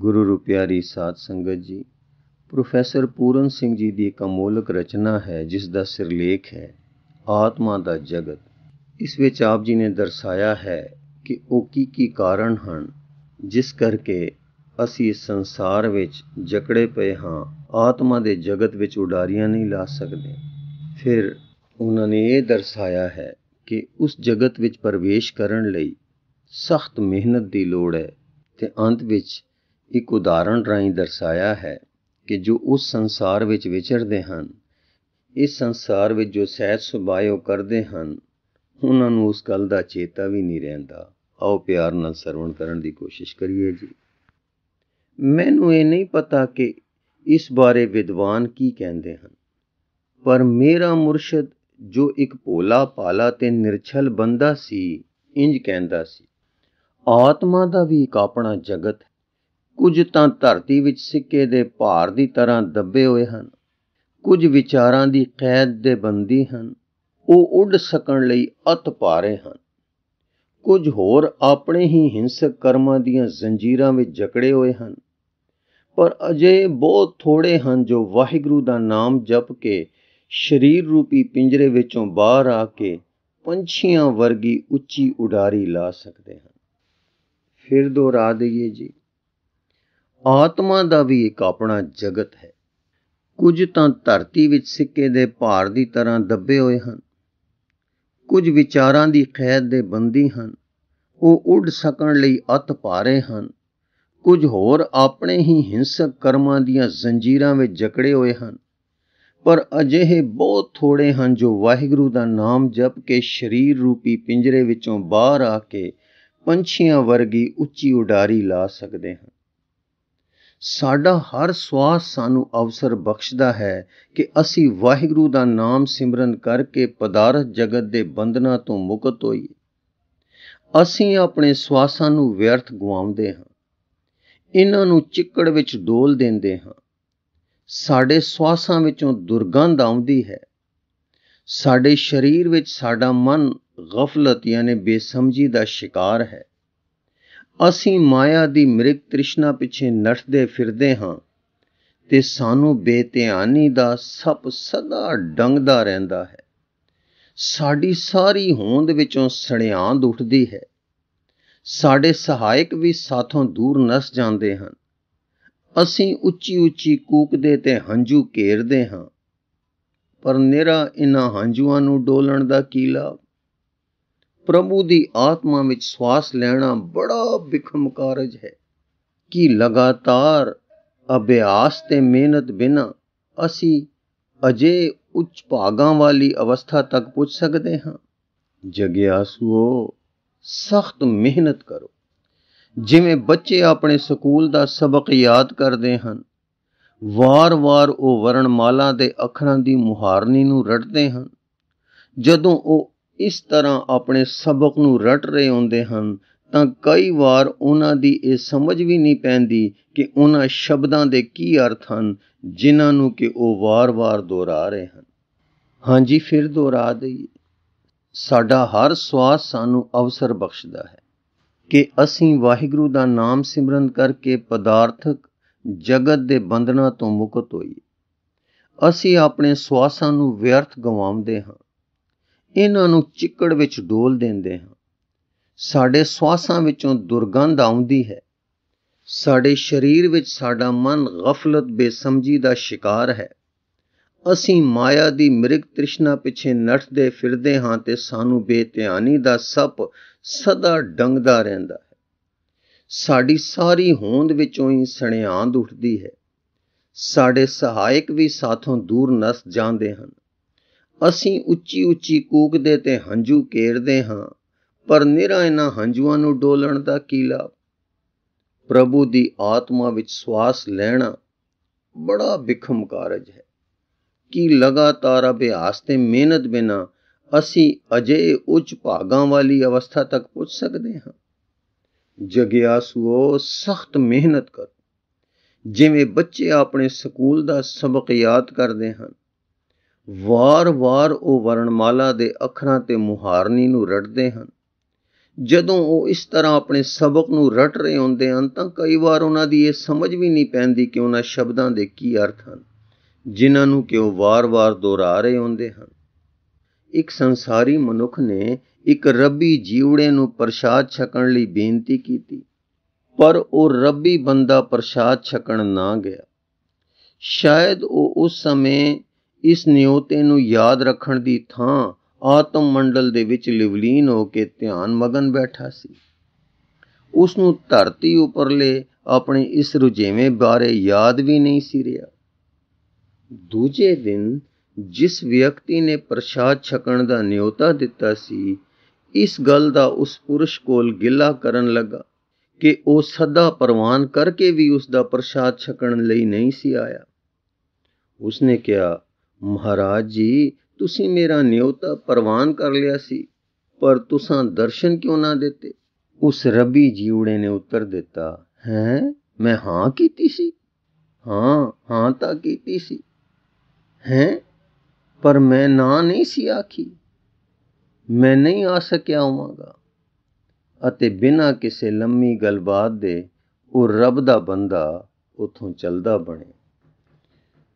ਗੁਰੂ ਰੁਪਿਆਰੀ ਸਾਧ ਸੰਗਤ ਜੀ ਪ੍ਰੋਫੈਸਰ ਪੂਰਨ ਸਿੰਘ ਜੀ ਦੀ ਇੱਕ ਅਮੋਲਕ ਰਚਨਾ ਹੈ ਜਿਸ ਦਾ ਸਿਰਲੇਖ ਹੈ ਆਤਮਾ ਦਾ ਜਗਤ ਇਸ ਵਿੱਚ ਆਪ ਜੀ ਨੇ ਦਰਸਾਇਆ ਹੈ ਕਿ ਉਹ ਕੀ ਕੀ ਕਾਰਨ ਹਨ ਜਿਸ ਕਰਕੇ ਅਸੀਂ ਇਸ ਸੰਸਾਰ ਵਿੱਚ ਜਕੜੇ ਪਏ ਹਾਂ ਆਤਮਾ ਦੇ ਜਗਤ ਵਿੱਚ ਉਡਾਰੀਆਂ ਨਹੀਂ ਲਾ ਸਕਦੇ ਫਿਰ ਉਹਨਾਂ ਨੇ ਇਹ ਦਰਸਾਇਆ ਹੈ ਕਿ ਉਸ ਜਗਤ ਵਿੱਚ ਪ੍ਰਵੇਸ਼ ਕਰਨ ਲਈ ਸਖਤ ਮਿਹਨਤ ਦੀ ਲੋੜ ਹੈ ਤੇ ਅੰਤ ਵਿੱਚ ਇੱਕ ਉਦਾਹਰਣ ਰਾਹੀਂ ਦਰਸਾਇਆ ਹੈ ਕਿ ਜੋ ਉਸ ਸੰਸਾਰ ਵਿੱਚ ਵਿਚਰਦੇ ਹਨ ਇਸ ਸੰਸਾਰ ਵਿੱਚ ਜੋ ਸਹਿਜ ਸੁਭਾਇਓ ਕਰਦੇ ਹਨ ਉਹਨਾਂ ਨੂੰ ਉਸ ਗੱਲ ਦਾ ਚੇਤਾ ਵੀ ਨਹੀਂ ਰਹਿੰਦਾ ਆਓ ਪਿਆਰ ਨਾਲ ਸਰਵਣ ਕਰਨ ਦੀ ਕੋਸ਼ਿਸ਼ ਕਰੀਏ ਜੀ ਮੈਨੂੰ ਇਹ ਨਹੀਂ ਪਤਾ ਕਿ ਇਸ ਬਾਰੇ ਵਿਦਵਾਨ ਕੀ ਕਹਿੰਦੇ ਹਨ ਪਰ ਮੇਰਾ ਮੁਰਸ਼ਿਦ ਜੋ ਇੱਕ ਭੋਲਾ ਪਾਲਾ ਤੇ ਨਿਰਛਲ ਬੰਦਾ ਸੀ ਇੰਜ ਕਹਿੰਦਾ ਸੀ ਆਤਮਾ ਦਾ ਵੀ ਇੱਕ ਆਪਣਾ ਜਗਤ ਕੁਝ ਤਾਂ ਧਰਤੀ ਵਿੱਚ ਸਿੱਕੇ ਦੇ ਭਾਰ ਦੀ ਤਰ੍ਹਾਂ ਦੱਬੇ ਹੋਏ ਹਨ ਕੁਝ ਵਿਚਾਰਾਂ ਦੀ ਕੈਦ ਦੇ ਬੰਦੀ ਹਨ ਉਹ ਉੱਡ ਸਕਣ ਲਈ ਅਤ ਪਾਰੇ ਹਨ ਕੁਝ ਹੋਰ ਆਪਣੇ ਹੀ ਹਿੰਸਕ ਕਰਮਾਂ ਦੀਆਂ ਜ਼ੰਜੀਰਾਂ ਵਿੱਚ ਜਕੜੇ ਹੋਏ ਹਨ ਪਰ ਅਜੇ ਬਹੁਤ ਥੋੜੇ ਹਨ ਜੋ ਵਾਹਿਗੁਰੂ ਦਾ ਨਾਮ ਜਪ ਕੇ ਸਰੀਰ ਰੂਪੀ ਪਿੰਜਰੇ ਵਿੱਚੋਂ ਬਾਹਰ ਆ ਕੇ ਪੰਛੀਆਂ ਵਰਗੀ ਉੱਚੀ ਉਡਾਰੀ ਲਾ ਸਕਦੇ ਹਨ ਫਿਰ ਦੁਹਰਾ ਦਈਏ ਜੀ ਆਤਮਾ ਦਾ ਵੀ ਇੱਕ ਆਪਣਾ ਜਗਤ ਹੈ ਕੁਝ ਤਾਂ ਧਰਤੀ ਵਿੱਚ ਸਿੱਕੇ ਦੇ ਭਾਰ ਦੀ ਤਰ੍ਹਾਂ ਦੱਬੇ ਹੋਏ ਹਨ ਕੁਝ ਵਿਚਾਰਾਂ ਦੀ ਖੈਦ ਦੇ ਬੰਦੀ ਹਨ ਉਹ ਉੱਡ ਸਕਣ ਲਈ ਅਤ ਪਾਰੇ ਹਨ ਕੁਝ ਹੋਰ ਆਪਣੇ ਹੀ ਹਿੰਸਕ ਕਰਮਾਂ ਦੀਆਂ ਜ਼ੰਜੀਰਾਂ ਵਿੱਚ ਜਕੜੇ ਹੋਏ ਹਨ ਪਰ ਅਜਿਹੇ ਬਹੁਤ ਥੋੜੇ ਹਨ ਜੋ ਵਾਹਿਗੁਰੂ ਦਾ ਨਾਮ ਜਪ ਕੇ ਸਰੀਰ ਰੂਪੀ ਪਿੰਜਰੇ ਵਿੱਚੋਂ ਬਾਹਰ ਆ ਕੇ ਪੰਛੀਆਂ ਵਰਗੀ ਉੱਚੀ ਉਡਾਰੀ ਲਾ ਸਕਦੇ ਹਨ ਸਾਡਾ ਹਰ ਸਵਾਸ ਸਾਨੂੰ ਅਵਸਰ ਬਖਸ਼ਦਾ ਹੈ ਕਿ ਅਸੀਂ ਵਾਹਿਗੁਰੂ ਦਾ ਨਾਮ ਸਿਮਰਨ ਕਰਕੇ ਪਦਾਰਥ ਜਗਤ ਦੇ ਬੰਧਨਾਂ ਤੋਂ ਮੁਕਤ ਹੋਈਏ ਅਸੀਂ ਆਪਣੇ ਸਵਾਸਾਂ ਨੂੰ ਵਿਅਰਥ ਗਵਾਉਂਦੇ ਹਾਂ ਇਹਨਾਂ ਨੂੰ ਚਿੱਕੜ ਵਿੱਚ ਡੋਲ ਦਿੰਦੇ ਹਾਂ ਸਾਡੇ ਸਵਾਸਾਂ ਵਿੱਚੋਂ ਦੁਰਗੰਧ ਆਉਂਦੀ ਹੈ ਸਾਡੇ ਸਰੀਰ ਵਿੱਚ ਸਾਡਾ ਮਨ ਗਫਲਤ ਯਾਨੀ ਬੇਸਮਝੀ ਦਾ ਸ਼ਿਕਾਰ ਹੈ ਅਸੀਂ ਮਾਇਆ ਦੀ ਮ੍ਰਿਗ ਤ੍ਰਿਸ਼ਨਾ ਪਿੱਛੇ ਨੱਠਦੇ ਫਿਰਦੇ ਹਾਂ ਤੇ ਸਾਨੂੰ ਬੇਧਿਆਨੀ ਦਾ ਸੱਪ ਸਦਾ ਡੰਗਦਾ ਰਹਿੰਦਾ ਹੈ ਸਾਡੀ ਸਾਰੀ ਹੋਂਦ ਵਿੱਚੋਂ ਸੜਿਆਂਦ ਉੱਠਦੀ ਹੈ ਸਾਡੇ ਸਹਾਇਕ ਵੀ ਸਾਥੋਂ ਦੂਰ ਨਸ ਜਾਂਦੇ ਹਨ ਅਸੀਂ ਉੱਚੀ ਉੱਚੀ ਕੂਕਦੇ ਤੇ ਹੰਝੂ ਘੇਰਦੇ ਹਾਂ ਪਰ ਨਿਹਰਾ ਇਨ੍ਹਾਂ ਹੰਝੂਆਂ ਨੂੰ ਡੋਲਣ ਦਾ ਕੀ ਲਾਭ ਪ੍ਰਭੂ ਦੀ ਆਤਮਾ ਵਿੱਚ ਸਵਾਸ ਲੈਣਾ ਬੜਾ ਬਿਖਮ ਕਾਰਜ ਹੈ ਕਿ ਲਗਾਤਾਰ ਅਭਿਆਸ ਤੇ ਮਿਹਨਤ ਬਿਨਾ ਅਸੀਂ ਅਜੇ ਉੱਚ ਭਾਗਾਂ ਵਾਲੀ ਅਵਸਥਾ ਤੱਕ ਪਹੁੰਚ ਸਕਦੇ ਹਾਂ ਜਗਿਆਸੂਓ ਸਖਤ ਮਿਹਨਤ ਕਰੋ ਜਿਵੇਂ ਬੱਚੇ ਆਪਣੇ ਸਕੂਲ ਦਾ ਸਬਕ ਯਾਦ ਕਰਦੇ ਹਨ ਵਾਰ-ਵਾਰ ਉਹ ਵਰਣਮਾਲਾ ਦੇ ਅੱਖਰਾਂ ਦੀ ਮੁਹਾਰਨੀ ਨੂੰ ਰਟਦੇ ਹਨ ਜਦੋਂ ਉਹ ਇਸ ਤਰ੍ਹਾਂ ਆਪਣੇ ਸਬਕ ਨੂੰ ਰਟ ਰਹੇ ਹੁੰਦੇ ਹਨ ਤਾਂ ਕਈ ਵਾਰ ਉਹਨਾਂ ਦੀ ਇਹ ਸਮਝ ਵੀ ਨਹੀਂ ਪੈਂਦੀ ਕਿ ਉਹਨਾਂ ਸ਼ਬਦਾਂ ਦੇ ਕੀ ਅਰਥ ਹਨ ਜਿਨ੍ਹਾਂ ਨੂੰ ਕਿ ਉਹ ਵਾਰ-ਵਾਰ ਦੁਹਰਾ ਰਹੇ ਹਨ ਹਾਂਜੀ ਫਿਰ ਦੁਹਰਾ ਦਈਏ ਸਾਡਾ ਹਰ ਸਵਾਸ ਸਾਨੂੰ ਅਵਸਰ ਬਖਸ਼ਦਾ ਹੈ ਕਿ ਅਸੀਂ ਵਾਹਿਗੁਰੂ ਦਾ ਨਾਮ ਸਿਮਰਨ ਕਰਕੇ ਪਦਾਰਥਕ ਜਗਤ ਦੇ ਬੰਧਨਾਂ ਤੋਂ ਮੁਕਤ ਹੋਈਏ ਅਸੀਂ ਆਪਣੇ ਸਵਾਸਾਂ ਨੂੰ ਵਿਅਰਥ ਗਵਾਉਂਦੇ ਹਾਂ ਇਹਨਾਂ ਨੂੰ ਚਿੱਕੜ ਵਿੱਚ ਡੋਲ ਦਿੰਦੇ ਹਾਂ ਸਾਡੇ ਸਵਾਸਾਂ ਵਿੱਚੋਂ ਦੁਰਗੰਧ ਆਉਂਦੀ ਹੈ ਸਾਡੇ ਸਰੀਰ ਵਿੱਚ ਸਾਡਾ ਮਨ ਗਫਲਤ ਬੇਸਮਝੀ ਦਾ ਸ਼ਿਕਾਰ ਹੈ ਅਸੀਂ ਮਾਇਆ ਦੀ ਮਿਰਗ ਤ੍ਰਿਸ਼ਨਾ ਪਿੱਛੇ ਨੱਠਦੇ ਫਿਰਦੇ ਹਾਂ ਤੇ ਸਾਨੂੰ ਬੇਧਿਆਨੀ ਦਾ ਸੱਪ ਸਦਾ ਡੰਗਦਾ ਰਹਿੰਦਾ ਹੈ ਸਾਡੀ ਸਾਰੀ ਹੋਂਦ ਵਿੱਚੋਂ ਹੀ ਸਣਿਆਂਦ ਉੱਠਦੀ ਹੈ ਸਾਡੇ ਸਹਾਇਕ ਵੀ ਸਾਥੋਂ ਦੂਰ ਨਸ ਜਾਂਦੇ ਹਨ ਅਸੀਂ ਉੱਚੀ ਉੱਚੀ ਕੂਕਦੇ ਤੇ ਹੰਝੂ ਕੇਰਦੇ ਹਾਂ ਪਰ ਨਿਰਾ ਇਹਨਾਂ ਹੰਝੂਆਂ ਨੂੰ ਡੋਲਣ ਦਾ ਕੀ ਲਾਭ ਪ੍ਰਭੂ ਦੀ ਆਤਮਾ ਵਿੱਚ ਸਵਾਸ ਲੈਣਾ ਬੜਾ ਵਿਖਮ ਕਾਰਜ ਹੈ ਕਿ ਲਗਾਤਾਰ ਅਭਿਆਸ ਤੇ ਮਿਹਨਤ ਬਿਨਾ ਅਸੀਂ ਅਜੇ ਉੱਚ ਭਾਗਾਂ ਵਾਲੀ ਅਵਸਥਾ ਤੱਕ ਪਹੁੰਚ ਸਕਦੇ ਹਾਂ ਜਗਿਆਸੂਓ ਸਖਤ ਮਿਹਨਤ ਕਰੋ ਜਿਵੇਂ ਬੱਚੇ ਆਪਣੇ ਸਕੂਲ ਦਾ ਸਬਕ ਯਾਦ ਕਰਦੇ ਹਨ ਵਾਰ-ਵਾਰ ਉਹ ਵਰਣਮਾਲਾ ਦੇ ਅੱਖਰਾਂ ਤੇ ਮੁਹਾਰਨੀ ਨੂੰ ਰੜਦੇ ਹਨ ਜਦੋਂ ਉਹ ਇਸ ਤਰ੍ਹਾਂ ਆਪਣੇ ਸਬਕ ਨੂੰ ਰਟ ਰਹੇ ਹੁੰਦੇ ਹਨ ਤਾਂ ਕਈ ਵਾਰ ਉਹਨਾਂ ਦੀ ਇਹ ਸਮਝ ਵੀ ਨਹੀਂ ਪੈਂਦੀ ਕਿ ਉਹਨਾਂ ਸ਼ਬਦਾਂ ਦੇ ਕੀ ਅਰਥ ਹਨ ਜਿਨ੍ਹਾਂ ਨੂੰ ਕਿ ਉਹ ਵਾਰ-ਵਾਰ ਦੁਹਰਾ ਰਹੇ ਹੁੰਦੇ ਹਨ ਇੱਕ ਸੰਸਾਰੀ ਮਨੁੱਖ ਨੇ ਇੱਕ ਰੱਬੀ ਜੀਵੜੇ ਨੂੰ ਪ੍ਰਸ਼ਾਦ ਛਕਣ ਲਈ ਬੇਨਤੀ ਕੀਤੀ ਪਰ ਉਹ ਰੱਬੀ ਬੰਦਾ ਪ੍ਰਸ਼ਾਦ ਛਕਣ ਨਾ ਗਿਆ ਸ਼ਾਇਦ ਉਹ ਉਸ ਸਮੇਂ ਇਸ ਨਿਯੋਤੇ ਨੂੰ ਯਾਦ ਰੱਖਣ ਦੀ ਥਾਂ ਆਤਮ ਮੰਡਲ ਦੇ ਵਿੱਚ ਲਿਵਲੀਨ ਹੋ ਕੇ ਧਿਆਨ ਮਗਨ ਬੈਠਾ ਸੀ ਉਸ ਨੂੰ ਧਰਤੀ ਉੱਪਰਲੇ ਆਪਣੇ ਇਸ ਰੁਝੇਵੇਂ ਬਾਰੇ ਯਾਦ ਵੀ ਨਹੀਂ ਸੀ ਰਿਹਾ ਦੂਜੇ ਦਿਨ ਜਿਸ ਵਿਅਕਤੀ ਨੇ ਪ੍ਰਸ਼ਾਦ ਛਕਣ ਦਾ ਨਿਯੋਤਾ ਦਿੱਤਾ ਸੀ ਇਸ ਗੱਲ ਦਾ ਉਸ ਪੁਰਸ਼ ਕੋਲ ਗਿਲਾ ਕਰਨ ਲੱਗਾ ਕਿ ਉਹ ਸਦਾ ਪਰਵਾਨ ਕਰਕੇ ਵੀ ਉਸ ਦਾ ਪ੍ਰਸ਼ਾਦ ਛਕਣ ਲਈ ਨਹੀਂ ਸੀ ਆਇਆ ਉਸਨੇ ਕਿਹਾ ਮਹਾਰਾਜ ਜੀ ਤੁਸੀਂ ਮੇਰਾ ਨਿਯੋਤਾ ਪ੍ਰਵਾਨ ਕਰ ਲਿਆ ਸੀ ਪਰ ਤੁਸੀਂ ਦਰਸ਼ਨ ਕਿਉਂ ਨਾ ਦਿੱਤੇ ਉਸ ਰਬੀ ਜੀਵੜੇ ਨੇ ਉੱਤਰ ਦਿੱਤਾ ਹੈ ਮੈਂ ਹਾਂ ਕੀਤੀ ਸੀ ਹਾਂ ਹਾਂ ਤਾਂ ਕੀਤੀ ਸੀ ਹੈ ਪਰ ਮੈਂ ਨਾ ਨਹੀਂ ਸੀ ਆਖੀ ਮੈਂ ਨਹੀਂ ਆ ਸਕਿਆ ਹੋਵਾਂਗਾ ਅਤੇ ਬਿਨਾਂ ਕਿਸੇ ਲੰਮੀ ਗੱਲਬਾਤ ਦੇ ਉਹ ਰੱਬ ਦਾ ਬੰਦਾ ਉਥੋਂ ਚੱਲਦਾ ਬਣਿਆ